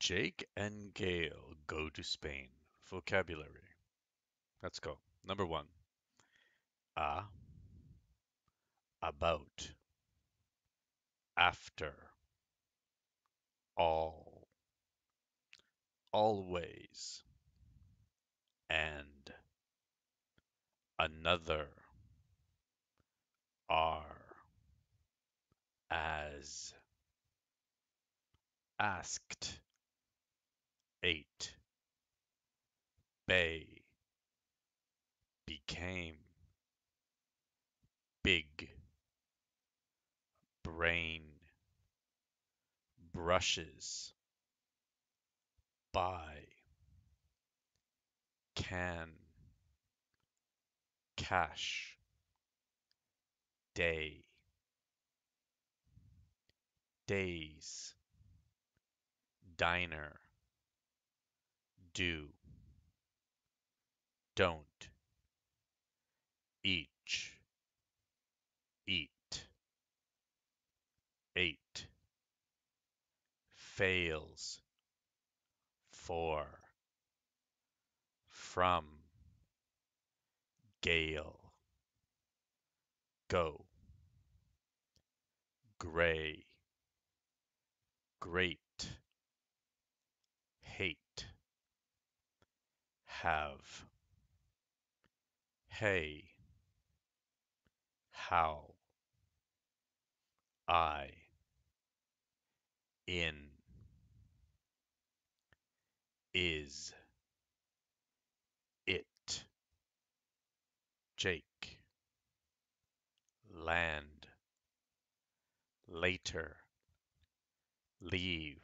Jake and Gail go to Spain. Vocabulary. Let's go. Number one. A. About. After. All. Always. And. Another. Are. As. Asked eight bay became big brain brushes by can cash day days diner do don't each eat eight fails for from gale go gray great have, hey, how, I, in, is, it, Jake, land, later, leave,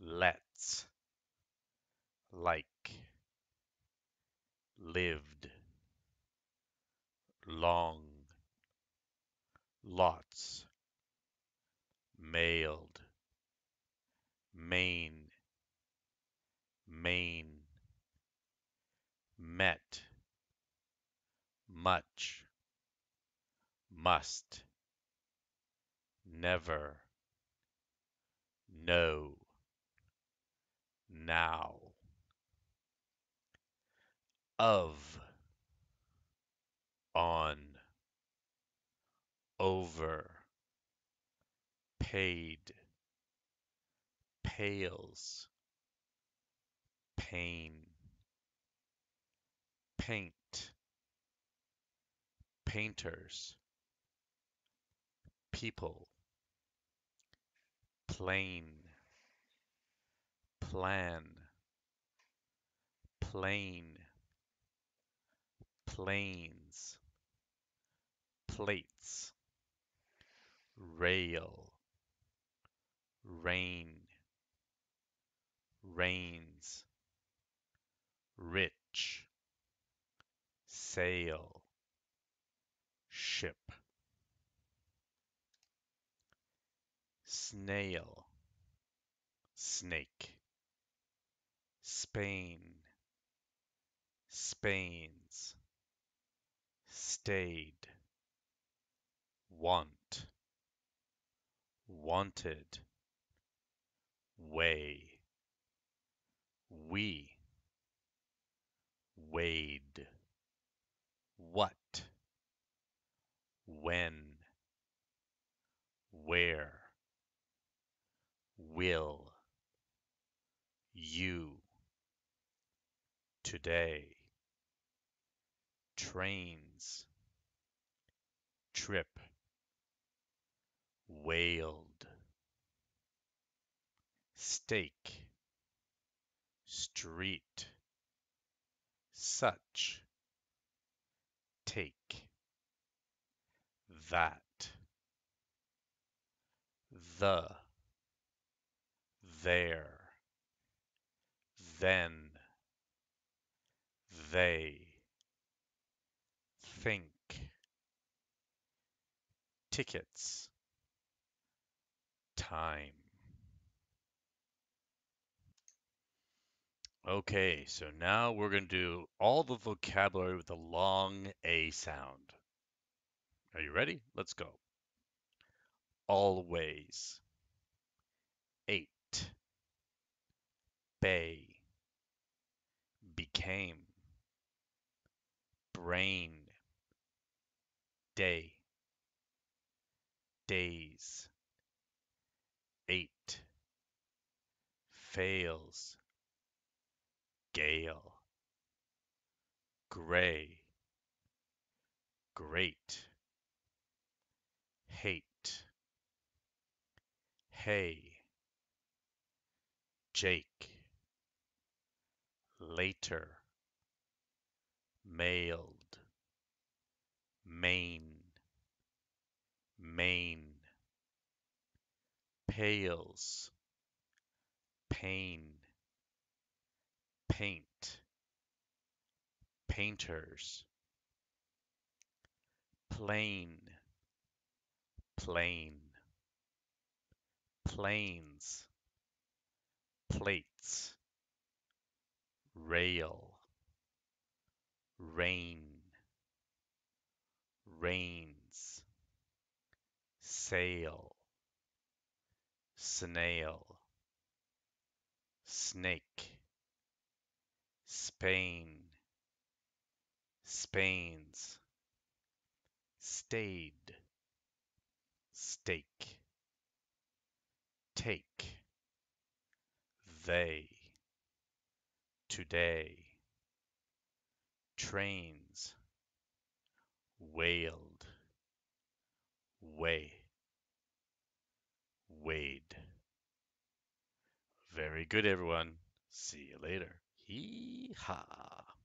let's like, lived, long, lots, mailed, main, main, met, much, must, never, no, now of on over paid pales pain paint painters people plane plan plane planes, plates, rail, rain, rains, rich, sail, ship, snail, snake, Spain, Spain's stayed want wanted way we weighed what when where will you today trains, trip, wailed, stake, street, such, take, that, the, there, then, they think. Tickets. Time. Okay, so now we're going to do all the vocabulary with the long A sound. Are you ready? Let's go. Always. Eight. Bay. Became. Brain day days eight fails gale gray great hate hey jake later mailed Maine, Maine. Pails, pain, paint, painters. Plain, plain. Planes, plates. Rail, rain rains, sail, snail, snake, Spain, Spain's, stayed, stake, take, they, today, trains, wailed, way, wade. Very good, everyone. See you later. Hee haw.